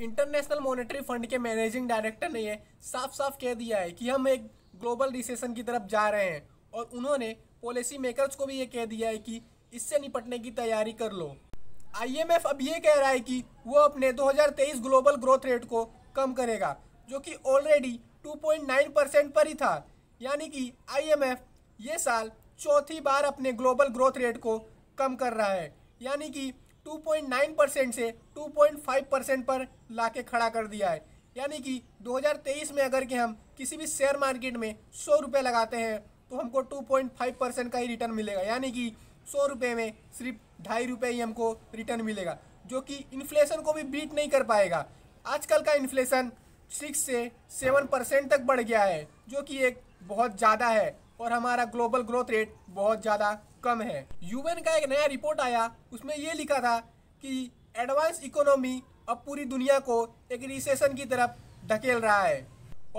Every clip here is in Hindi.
इंटरनेशनल मॉनेटरी फंड के मैनेजिंग डायरेक्टर ने यह साफ साफ कह दिया है कि हम एक ग्लोबल रिसेशन की तरफ जा रहे हैं और उन्होंने पॉलिसी मेकर्स को भी ये कह दिया है कि इससे निपटने की तैयारी कर लो आईएमएफ अब ये कह रहा है कि वो अपने 2023 ग्लोबल ग्रोथ रेट को कम करेगा जो कि ऑलरेडी 2.9 परसेंट पर ही था यानी कि आईएमएफ ये साल चौथी बार अपने ग्लोबल ग्रोथ रेट को कम कर रहा है यानी कि 2.9 परसेंट से 2.5 परसेंट पर ला के खड़ा कर दिया है यानी कि 2023 में अगर कि हम किसी भी शेयर मार्केट में सौ रुपये लगाते हैं तो हमको 2.5 परसेंट का ही रिटर्न मिलेगा यानी कि सौ रुपये में सिर्फ ढाई रुपये ही हमको रिटर्न मिलेगा जो कि इन्फ्लेशन को भी बीट नहीं कर पाएगा आजकल का इन्फ्लेशन सिक्स से सेवन परसेंट तक बढ़ गया है जो कि एक बहुत ज़्यादा है और हमारा ग्लोबल ग्रोथ रेट बहुत ज़्यादा कम है यूएन का एक नया रिपोर्ट आया उसमें ये लिखा था कि एडवांस इकोनॉमी अब पूरी दुनिया को एक रिसेशन की तरफ धकेल रहा है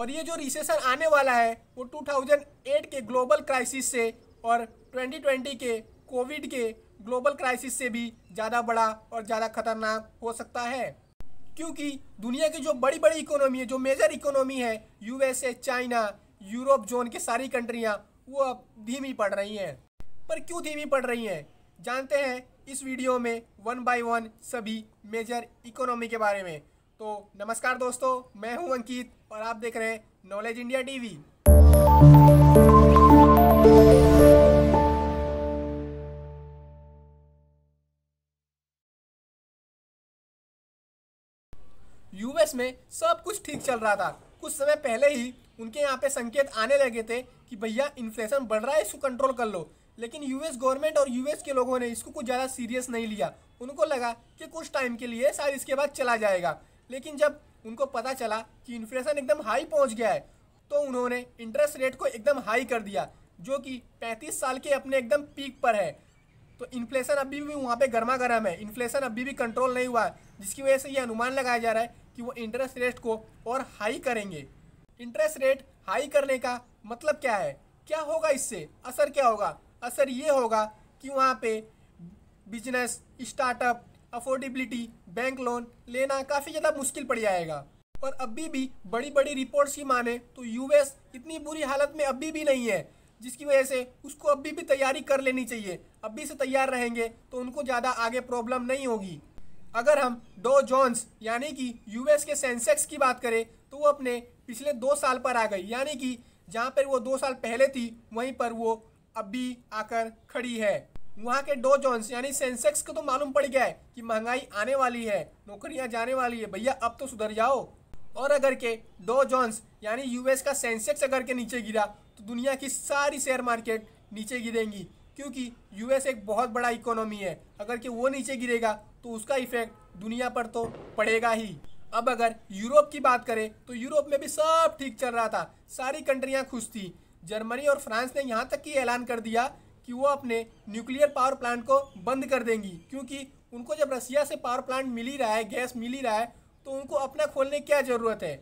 और ये जो रिसेशन आने वाला है वो 2008 के ग्लोबल क्राइसिस से और 2020 के कोविड के ग्लोबल क्राइसिस से भी ज़्यादा बड़ा और ज़्यादा खतरनाक हो सकता है क्योंकि दुनिया की जो बड़ी बड़ी इकोनॉमी है जो मेजर इकोनॉमी है यूएसए चाइना यूरोप जोन की सारी कंट्रियाँ वो अब धीमी पड़ रही हैं पर क्यों धीमी पड़ रही हैं जानते हैं इस वीडियो में वन बाय वन सभी मेजर इकोनॉमी के बारे में तो नमस्कार दोस्तों मैं हूं अंकित और आप देख रहे हैं नॉलेज इंडिया टीवी यूएस में सब कुछ ठीक चल रहा था कुछ समय पहले ही उनके यहाँ पे संकेत आने लगे थे कि भैया इन्फ्लेशन बढ़ रहा है इसको कंट्रोल कर लो लेकिन यूएस गवर्नमेंट और यूएस के लोगों ने इसको कुछ ज़्यादा सीरियस नहीं लिया उनको लगा कि कुछ टाइम के लिए शायद इसके बाद चला जाएगा लेकिन जब उनको पता चला कि इन्फ्लेशन एकदम हाई पहुंच गया है तो उन्होंने इंटरेस्ट रेट को एकदम हाई कर दिया जो कि 35 साल के अपने एकदम पीक पर है तो इन्फ्लेशन अभी भी वहाँ पे गर्मा गर्म है इन्फ्लेशन अभी भी कंट्रोल नहीं हुआ है जिसकी वजह से ये अनुमान लगाया जा रहा है कि वो इंटरेस्ट रेट को और हाई करेंगे इंटरेस्ट रेट हाई करने का मतलब क्या है क्या होगा इससे असर क्या होगा असर ये होगा कि वहाँ पे business startup affordability bank loan लेना काफ़ी ज़्यादा मुश्किल पड़ जाएगा और अभी भी बड़ी बड़ी रिपोर्ट्स की माने तो यूएस इतनी बुरी हालत में अभी भी नहीं है जिसकी वजह से उसको अभी भी तैयारी कर लेनी चाहिए अभी से तैयार रहेंगे तो उनको ज़्यादा आगे प्रॉब्लम नहीं होगी अगर हम डो जॉन्स यानी कि यूएस के सेंसेक्स की बात करें तो वो अपने पिछले दो साल पर आ गई यानी कि जहाँ पर वो दो साल पहले थी वहीं पर वो अभी आकर खड़ी है वहाँ के डो जॉन्स यानी सेंसेक्स को तो मालूम पड़ गया है कि महंगाई आने वाली है नौकरियाँ जाने वाली है भैया अब तो सुधर जाओ और अगर के डो जॉन्स यानी यूएस का सेंसेक्स अगर के नीचे गिरा तो दुनिया की सारी शेयर मार्केट नीचे गिरेंगी क्योंकि यूएस एक बहुत बड़ा इकोनॉमी है अगर कि वो नीचे गिरेगा तो उसका इफेक्ट दुनिया पर तो पड़ेगा ही अब अगर यूरोप की बात करें तो यूरोप में भी सब ठीक चल रहा था सारी कंट्रियाँ खुश थी जर्मनी और फ्रांस ने यहाँ तक कि ऐलान कर दिया कि वो अपने न्यूक्लियर पावर प्लांट को बंद कर देंगी क्योंकि उनको जब रसिया से पावर प्लांट मिल ही रहा है गैस मिल ही रहा है तो उनको अपना खोलने की क्या ज़रूरत है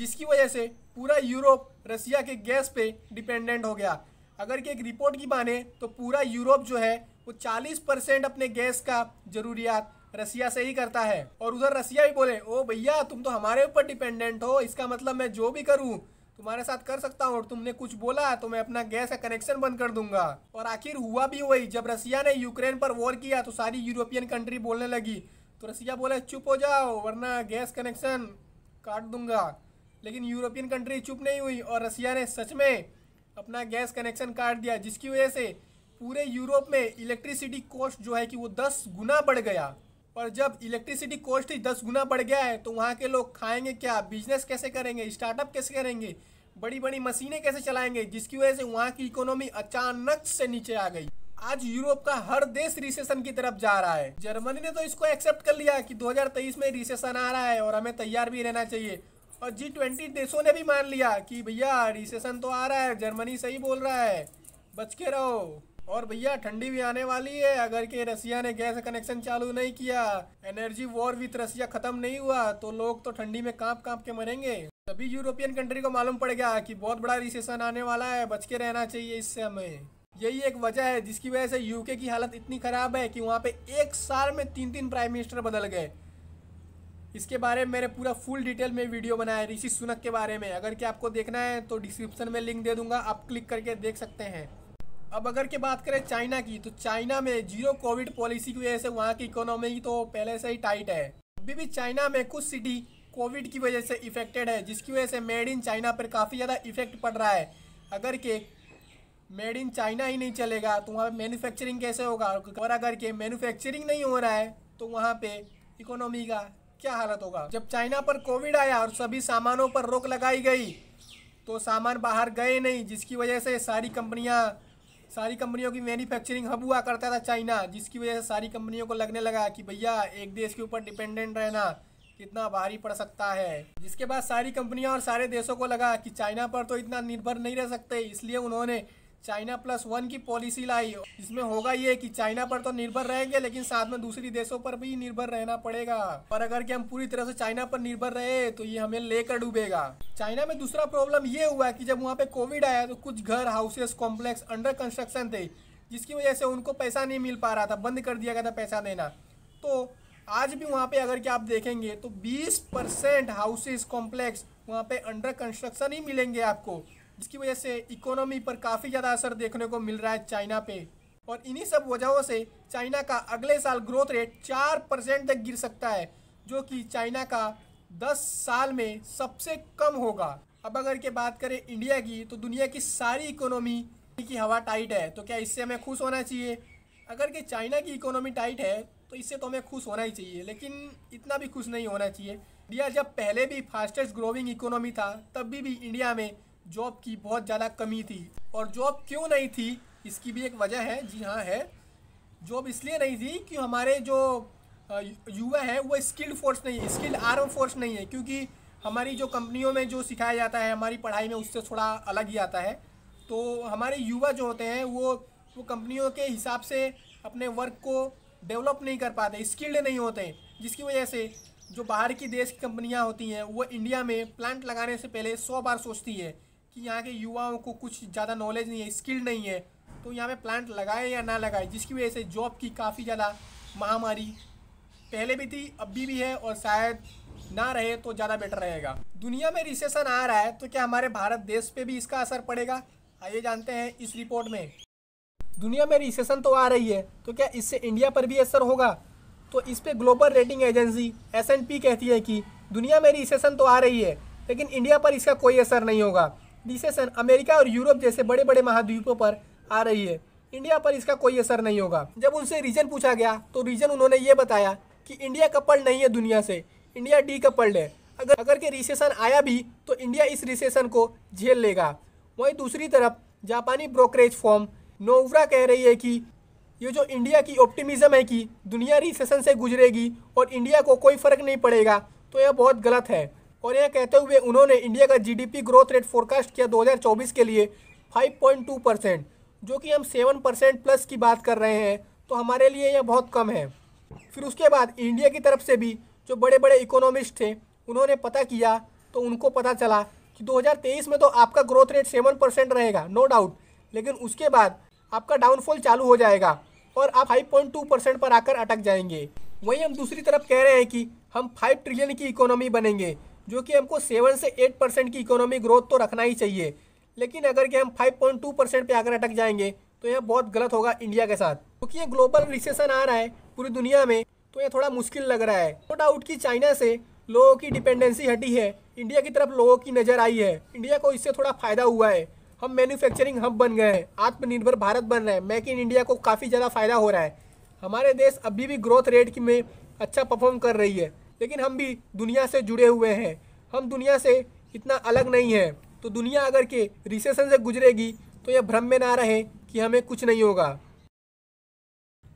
जिसकी वजह से पूरा यूरोप रसिया के गैस पे डिपेंडेंट हो गया अगर कि एक रिपोर्ट की माने तो पूरा यूरोप जो है वो 40 परसेंट अपने गैस का जरूरियात रसिया से ही करता है और उधर रसिया भी बोले ओ भैया तुम तो हमारे ऊपर डिपेंडेंट हो इसका मतलब मैं जो भी करूँ तुम्हारे साथ कर सकता हूँ और तुमने कुछ बोला तो मैं अपना गैस का कनेक्शन बंद कर दूंगा और आखिर हुआ भी वही जब रसिया ने यूक्रेन पर वॉर किया तो सारी यूरोपियन कंट्री बोलने लगी तो रसिया बोले चुप हो जाओ वरना गैस कनेक्शन काट दूंगा लेकिन यूरोपियन कंट्री चुप नहीं हुई और रसिया ने सच में अपना गैस कनेक्शन काट दिया जिसकी वजह से पूरे यूरोप में इलेक्ट्रिसिटी कॉस्ट जो है कि वो दस गुना बढ़ गया पर जब इलेक्ट्रिसिटी कॉस्ट ही दस गुना बढ़ गया है तो वहाँ के लोग खाएंगे क्या बिजनेस कैसे करेंगे स्टार्टअप कैसे करेंगे बड़ी बड़ी मशीनें कैसे चलाएंगे जिसकी वजह से वहाँ की इकोनॉमी अचानक से नीचे आ गई आज यूरोप का हर देश रिसेशन की तरफ जा रहा है जर्मनी ने तो इसको एक्सेप्ट कर लिया कि 2023 में रिसेशन आ रहा है और हमें तैयार भी रहना चाहिए और जी ट्वेंटी देशों ने भी मान लिया कि भैया रिसेशन तो आ रहा है जर्मनी सही बोल रहा है बच के रहो और भैया ठंडी भी आने वाली है अगर के रसिया ने गैस कनेक्शन चालू नहीं किया एनर्जी वॉर विथ रसिया खत्म नहीं हुआ तो लोग तो ठंडी में कांप कांप के मरेंगे सभी यूरोपियन कंट्री को मालूम पड़ गया कि बहुत बड़ा रिसेशन आने वाला है बच के रहना चाहिए इससे हमें यही एक वजह है जिसकी वजह से यूके की हालत इतनी खराब है कि वहाँ पे एक साल में तीन तीन प्राइम मिनिस्टर बदल गए इसके बारे में मेरे पूरा फुल डिटेल में वीडियो बनाया है ऋषि सुनक के बारे में अगर कि आपको देखना है तो डिस्क्रिप्शन में लिंक दे दूंगा आप क्लिक करके देख सकते हैं अब अगर के बात करें चाइना की तो चाइना में जीरो कोविड पॉलिसी की वजह से वहाँ की इकोनॉमी तो पहले से ही टाइट है अभी भी चाइना में कुछ सिटी कोविड की वजह से इफेक्टेड है जिसकी वजह से मेड इन चाइना पर काफ़ी ज़्यादा इफेक्ट पड़ रहा है अगर के मेड इन चाइना ही नहीं चलेगा तो वहाँ पर मैन्युफैक्चरिंग कैसे होगा और अगर के मैन्युफैक्चरिंग नहीं हो रहा है तो वहाँ पे इकोनॉमी का क्या हालत होगा जब चाइना पर कोविड आया और सभी सामानों पर रोक लगाई गई तो सामान बाहर गए नहीं जिसकी वजह से सारी कंपनियां सारी कंपनियों की मैन्युफैक्चरिंग हब हुआ करता था चाइना जिसकी वजह से सारी कंपनियों को लगने लगा कि भैया एक देश के ऊपर डिपेंडेंट रहना कितना भारी पड़ सकता है जिसके बाद सारी कंपनियां और सारे देशों को लगा कि चाइना पर तो इतना निर्भर नहीं रह सकते इसलिए उन्होंने चाइना प्लस वन की पॉलिसी लाई इसमें होगा ये कि चाइना पर तो निर्भर रहेंगे लेकिन साथ में दूसरी देशों पर भी निर्भर रहना पड़ेगा पर अगर कि हम पूरी तरह से चाइना पर निर्भर रहे तो ये हमें लेकर डूबेगा चाइना में दूसरा प्रॉब्लम ये हुआ कि जब वहाँ पे कोविड आया तो कुछ घर हाउसेस कॉम्प्लेक्स अंडर कंस्ट्रक्शन थे जिसकी वजह से उनको पैसा नहीं मिल पा रहा था बंद कर दिया गया था पैसा देना तो आज भी वहाँ पे अगर कि आप देखेंगे तो 20 परसेंट हाउसेज कॉम्प्लेक्स वहाँ पे अंडर कंस्ट्रक्शन ही मिलेंगे आपको जिसकी वजह से इकोनॉमी पर काफ़ी ज़्यादा असर देखने को मिल रहा है चाइना पे और इन्हीं सब वजहों से चाइना का अगले साल ग्रोथ रेट चार परसेंट तक गिर सकता है जो कि चाइना का दस साल में सबसे कम होगा अब अगर के बात करें इंडिया की तो दुनिया की सारी इकोनॉमी की हवा टाइट है तो क्या इससे हमें खुश होना चाहिए अगर कि चाइना की इकोनॉमी टाइट है तो इससे तो हमें खुश होना ही चाहिए लेकिन इतना भी खुश नहीं होना चाहिए इंडिया जब पहले भी फास्टेस्ट ग्रोइंग इकोनॉमी था तब भी, भी इंडिया में जॉब की बहुत ज़्यादा कमी थी और जॉब क्यों नहीं थी इसकी भी एक वजह है जी हाँ है जॉब इसलिए नहीं थी कि हमारे जो युवा है वो स्किल्ड फोर्स नहीं है स्किल्ड आर्म फोर्स नहीं है क्योंकि हमारी जो कंपनियों में जो सिखाया जाता है हमारी पढ़ाई में उससे थोड़ा अलग ही आता है तो हमारे युवा जो होते हैं वो वो कंपनियों के हिसाब से अपने वर्क को डेवलप नहीं कर पाते स्किल्ड नहीं होते जिसकी वजह से जो बाहर की देश की कंपनियाँ होती हैं वो इंडिया में प्लांट लगाने से पहले सौ बार सोचती है कि यहाँ के युवाओं को कुछ ज़्यादा नॉलेज नहीं है स्किल नहीं है तो यहाँ पे प्लांट लगाए या ना लगाए जिसकी वजह से जॉब की काफ़ी ज़्यादा महामारी पहले भी थी अभी भी है और शायद ना रहे तो ज़्यादा बेटर रहेगा दुनिया में रिसेशन आ रहा है तो क्या हमारे भारत देश पे भी इसका असर पड़ेगा आइए जानते हैं इस रिपोर्ट में दुनिया में रिसेशन तो आ रही है तो क्या इससे इंडिया पर भी असर होगा तो इस पर ग्लोबल रेटिंग एजेंसी एस कहती है कि दुनिया में रिसेशन तो आ रही है लेकिन इंडिया पर इसका कोई असर नहीं होगा रिसेशन अमेरिका और यूरोप जैसे बड़े बड़े महाद्वीपों पर आ रही है इंडिया पर इसका कोई असर नहीं होगा जब उनसे रीजन पूछा गया तो रीजन उन्होंने ये बताया कि इंडिया कपल्ड नहीं है दुनिया से इंडिया डी कपल्ड है अगर अगर के रिसेशन आया भी तो इंडिया इस रिसेशन को झेल लेगा वहीं दूसरी तरफ जापानी ब्रोकरेज फॉर्म नोवरा कह रही है कि ये जो इंडिया की ऑप्टिमिज्म है कि दुनिया रिसेशन से गुजरेगी और इंडिया को कोई फ़र्क नहीं पड़ेगा तो यह बहुत गलत है और यह कहते हुए उन्होंने इंडिया का जीडीपी ग्रोथ रेट फोरकास्ट किया 2024 के लिए 5.2 परसेंट जो कि हम 7 परसेंट प्लस की बात कर रहे हैं तो हमारे लिए यह बहुत कम है फिर उसके बाद इंडिया की तरफ से भी जो बड़े बड़े इकोनॉमिस्ट थे उन्होंने पता किया तो उनको पता चला कि 2023 में तो आपका ग्रोथ रेट सेवन परसेंट रहेगा नो डाउट लेकिन उसके बाद आपका डाउनफॉल चालू हो जाएगा और आप 5.2 परसेंट पर आकर अटक जाएंगे वहीं हम दूसरी तरफ कह रहे हैं कि हम 5 ट्रिलियन की इकोनॉमी बनेंगे जो कि हमको सेवन से एट परसेंट की इकोनॉमी ग्रोथ तो रखना ही चाहिए लेकिन अगर कि हम फाइव पॉइंट टू परसेंट पर आकर अटक जाएंगे तो यह बहुत गलत होगा इंडिया के साथ क्योंकि ये ग्लोबल रिसेशन आ रहा है पूरी दुनिया में तो यह थोड़ा मुश्किल लग रहा है नो डाउट की चाइना से लोगों की डिपेंडेंसी हटी है इंडिया की तरफ लोगों की नज़र आई है इंडिया को इससे थोड़ा फ़ायदा हुआ है हम मैन्युफैक्चरिंग हब बन गए हैं आत्मनिर्भर भारत बन रहे हैं मेक इन इंडिया को काफ़ी ज़्यादा फ़ायदा हो रहा है हमारे देश अभी भी ग्रोथ रेट की में अच्छा परफॉर्म कर रही है लेकिन हम भी दुनिया से जुड़े हुए हैं हम दुनिया से इतना अलग नहीं है तो दुनिया अगर के रिसेशन से गुजरेगी तो यह भ्रम में ना रहे कि हमें कुछ नहीं होगा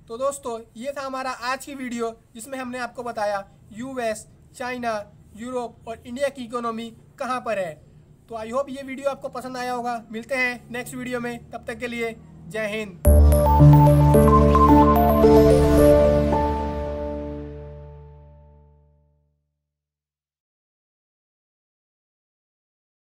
तो दोस्तों ये था हमारा आज की वीडियो जिसमें हमने आपको बताया यूएस चाइना यूरोप और इंडिया की इकोनॉमी कहाँ पर है तो आई होप ये वीडियो आपको पसंद आया होगा मिलते हैं नेक्स्ट वीडियो में तब तक के लिए जय हिंद